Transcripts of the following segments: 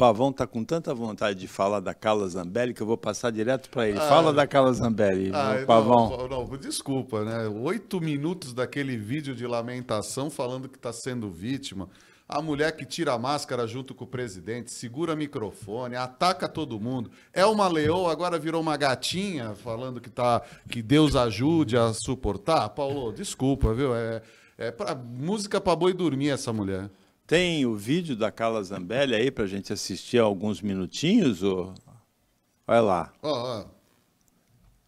Pavão está com tanta vontade de falar da Carla Zambelli que eu vou passar direto para ele. Ah, Fala da Carla Zambelli, ah, Pavão. Não, não, desculpa, né? Oito minutos daquele vídeo de lamentação falando que está sendo vítima. A mulher que tira a máscara junto com o presidente, segura microfone, ataca todo mundo. É uma leoa, agora virou uma gatinha, falando que tá que Deus ajude a suportar. Paulo, desculpa, viu? É, é música para boi dormir essa mulher. Tem o vídeo da Carla Zambelli aí para a gente assistir alguns minutinhos? Ou... Olha lá. Oh, oh.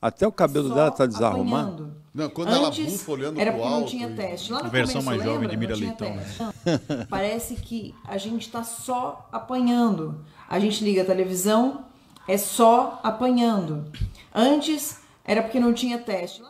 Até o cabelo Só dela tá desarrumado. Não, quando Antes, ela bufa olhando era porque não tinha teste. Lá no versão começo, mais jovem de Mira Leitão. Né? Ah, parece que a gente está só apanhando. A gente liga a televisão, é só apanhando. Antes era porque não tinha teste.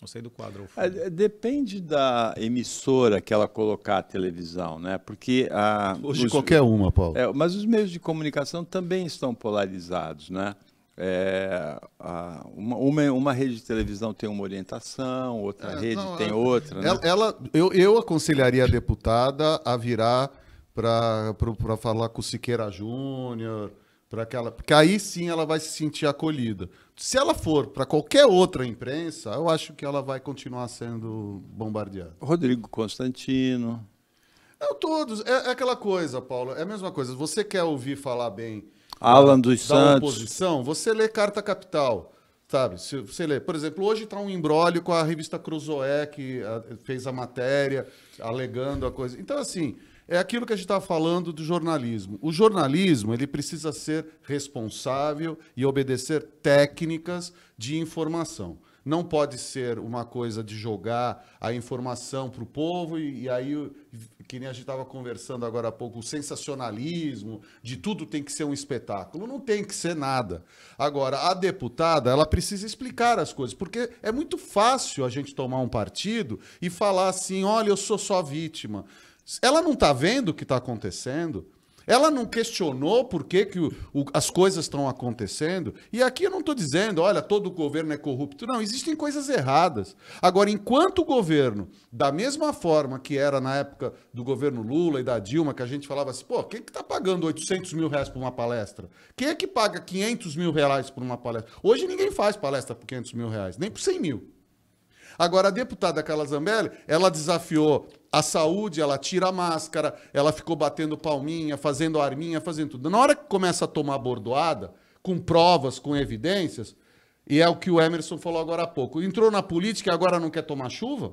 Não sei do quadro. É, depende da emissora que ela colocar a televisão, né? Porque a Hoje os, qualquer uma, Paulo. É, mas os meios de comunicação também estão polarizados, né? É, a, uma, uma, uma, rede de televisão tem uma orientação, outra é, rede não, tem ela, é. outra. Né? Ela, ela, eu, eu aconselharia a deputada a virar para falar com o Siqueira Júnior, para aquela, porque aí sim ela vai se sentir acolhida se ela for para qualquer outra imprensa, eu acho que ela vai continuar sendo bombardeada. Rodrigo Constantino. Não, é todos. É, é, aquela coisa, Paulo. É a mesma coisa. Você quer ouvir falar bem Alan dos da, Santos. oposição, você lê Carta Capital. Sabe, se você lê, por exemplo, hoje está um embrólio com a revista Cruzoé, que a, ah, fez a matéria alegando a coisa. Então, assim, é aquilo que a gente está falando do jornalismo. O jornalismo ele precisa ser responsável e obedecer técnicas de informação não pode ser uma coisa de jogar a informação para o povo e, e, aí, que nem a gente estava conversando agora há pouco, o sensacionalismo, de tudo tem que ser um espetáculo. Não tem que ser nada. Agora, a deputada, ela precisa explicar as coisas, porque é muito fácil a gente tomar um partido e falar assim: olha, eu sou só vítima. Ela não está vendo o que está acontecendo. Ela não questionou por que, que o, o, as coisas estão acontecendo. E aqui eu não estou dizendo, olha, todo governo é corrupto. Não, existem coisas erradas. Agora, enquanto o governo, da mesma forma que era na época do governo Lula e da Dilma, que a gente falava assim, pô, quem que está pagando 800 mil reais por uma palestra? Quem é que paga 500 mil reais por uma palestra? Hoje ninguém faz palestra por 500 mil reais, nem por 100 mil. Agora, a deputada Carla Zambelli, ela desafiou a saúde, ela tira a máscara, ela ficou batendo palminha, fazendo arminha, fazendo tudo. Na hora que começa a tomar bordoada, com provas, com evidências, e é o que o Emerson falou agora há pouco, entrou na política e agora não quer tomar chuva?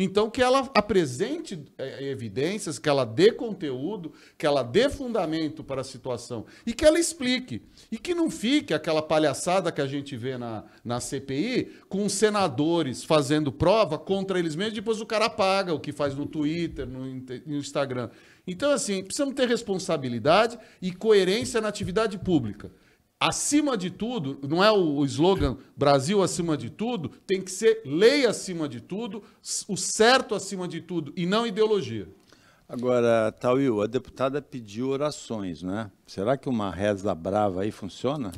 Então, que ela apresente é, é, evidências, que ela dê conteúdo, que ela dê fundamento para a situação e que ela explique. E que não fique aquela palhaçada que a gente vê na, na CPI com senadores fazendo prova contra eles mesmos, depois o cara paga o que faz no Twitter, no, no Instagram. Então, assim, precisamos ter responsabilidade e coerência na atividade pública acima de tudo, não é o slogan Brasil acima de tudo, tem que ser lei acima de tudo, o certo acima de tudo, e não ideologia. Agora, Tauil, a deputada pediu orações, né? Será que uma reza brava aí funciona?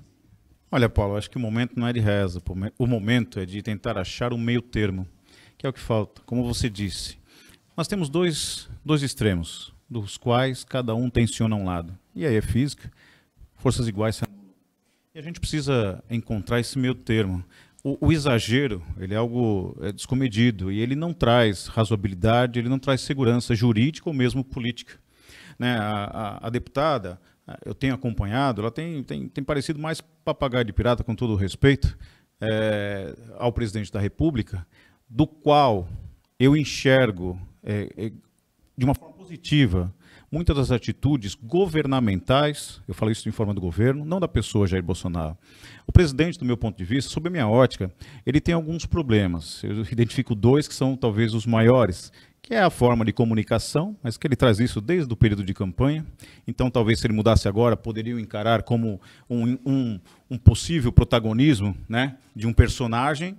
Olha, Paulo, acho que o momento não é de reza. O momento é de tentar achar um meio termo, que é o que falta. Como você disse, nós temos dois, dois extremos, dos quais cada um tensiona um lado. E aí é física, forças iguais sendo e a gente precisa encontrar esse meio termo. O, o, exagero, ele é algo é, descomedido e ele não traz razoabilidade, ele não traz segurança jurídica ou mesmo política. Né? A, a, a deputada, eu tenho acompanhado, ela tem, tem, tem parecido mais papagaio de pirata, com todo o respeito, é, ao presidente da República, do qual eu enxergo é, é, de uma forma positiva muitas das atitudes governamentais, eu falo isso em forma do governo, não da pessoa Jair Bolsonaro. O presidente, do meu ponto de vista, sob a minha ótica, ele tem alguns problemas. Eu identifico dois que são talvez os maiores, que é a forma de comunicação, mas que ele traz isso desde o período de campanha. Então, talvez se ele mudasse agora, poderiam encarar como um, um, um possível protagonismo né, de um personagem,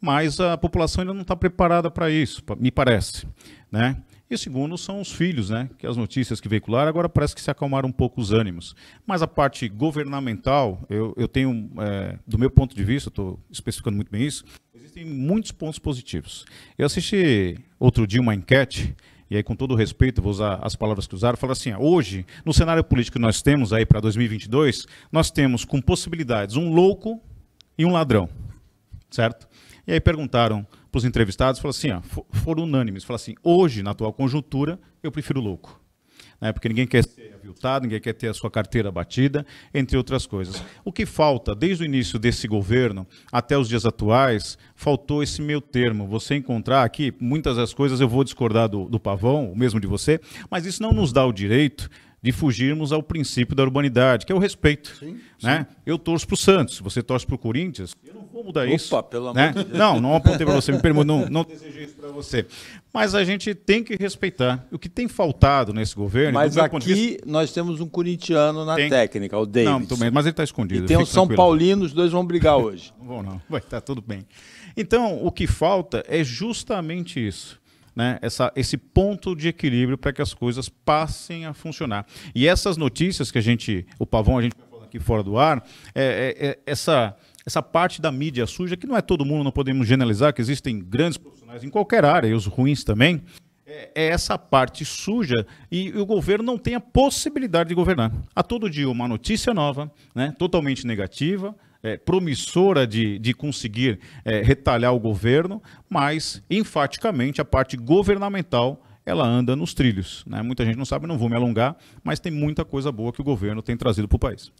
mas a população ainda não está preparada para isso, me parece. Né? segundos o segundo são os filhos, né? Que as notícias que veicularam agora parece que se acalmaram um pouco os ânimos. Mas a parte governamental, eu, eu tenho, é, do meu ponto de vista, estou especificando muito bem isso, existem muitos pontos positivos. Eu assisti outro dia uma enquete e aí com todo respeito, vou usar as palavras que usaram, fala assim, hoje, no cenário político que nós temos aí para 2022, nós temos com possibilidades um louco e um ladrão, certo? E aí perguntaram para os entrevistados, falou assim, ó, foram unânimes, falou assim, hoje, na atual conjuntura, eu prefiro louco. Né, porque ninguém quer ser aviltado, ninguém quer ter a sua carteira batida, entre outras coisas. O que falta, desde o início desse governo até os dias atuais, faltou esse meu termo. Você encontrar aqui, muitas das coisas eu vou discordar do, do Pavão, o mesmo de você, mas isso não nos dá o direito de fugirmos ao princípio da urbanidade, que é o respeito. Sim, né? Sim. Eu torço para o Santos, você torce para o Corinthians, eu não vou mudar Opa, isso. Opa, pelo né? amor de Deus. Não, não apontei para você, me pergunto, não, não desejei isso para você. Mas a gente tem que respeitar. O que tem faltado nesse governo... Mas aqui vista, nós temos um corintiano na tem... técnica, o Davis. Não, bem, mas ele está escondido. E tem um São Paulino, os dois vão brigar hoje. não vão não, vai estar tá tudo bem. Então, o que falta é justamente isso né, essa, esse ponto de equilíbrio para que as coisas passem a funcionar. E essas notícias que a gente, o Pavão, a gente aqui fora do ar, é, é, é essa essa parte da mídia suja, que não é todo mundo, não podemos generalizar, que existem grandes profissionais em qualquer área, e os ruins também, é, é essa parte suja e o governo não tem a possibilidade de governar. A todo dia uma notícia nova, né, totalmente negativa, é, promissora de, de conseguir é, retalhar o governo, mas enfaticamente a parte governamental ela anda nos trilhos. Né? Muita gente não sabe, não vou me alongar, mas tem muita coisa boa que o governo tem trazido para o país.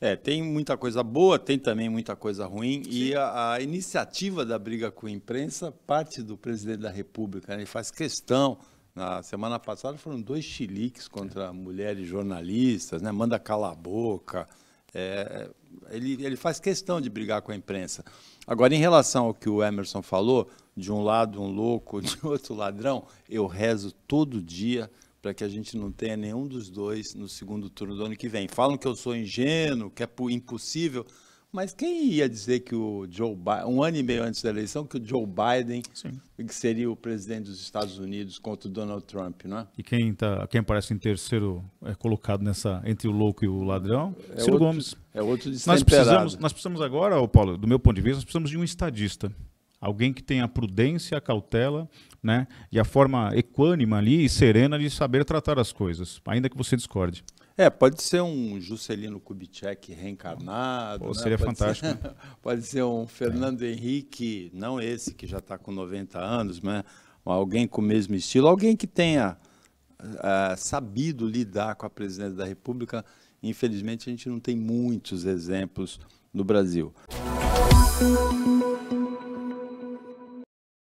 É, tem muita coisa boa, tem também muita coisa ruim. Sim. E a, a, iniciativa da briga com a imprensa parte do presidente da República. Né? Ele faz questão. Na semana passada foram dois chiliques contra é. mulheres jornalistas, né? manda calar a boca. É, ele, ele faz questão de brigar com a imprensa. Agora, em relação ao que o Emerson falou, de um lado um louco, de outro ladrão, eu rezo todo dia para que a gente não tenha nenhum dos dois no segundo turno do ano que vem. Falam que eu sou ingênuo, que é impossível. Mas quem ia dizer que o Joe Biden, um ano e meio antes da eleição, que o Joe Biden que seria o presidente dos Estados Unidos contra o Donald Trump, não é? E quem, tá, quem parece em terceiro é colocado nessa entre o louco e o ladrão? É Ciro outro, Gomes. É outro nós precisamos, nós precisamos agora, Paulo, do meu ponto de vista, nós precisamos de um estadista. Alguém que tenha a prudência, a cautela, né? E a forma equânima ali e serena de saber tratar as coisas, ainda que você discorde. É, pode ser um Juscelino Kubitschek reencarnado. Pô, né? Seria pode fantástico. Né? Ser, pode ser um Fernando é. Henrique, não esse que já está com 90 anos, né? mas alguém com o mesmo estilo, alguém que tenha uh, sabido lidar com a presidência da República. Infelizmente, a gente não tem muitos exemplos no Brasil. Música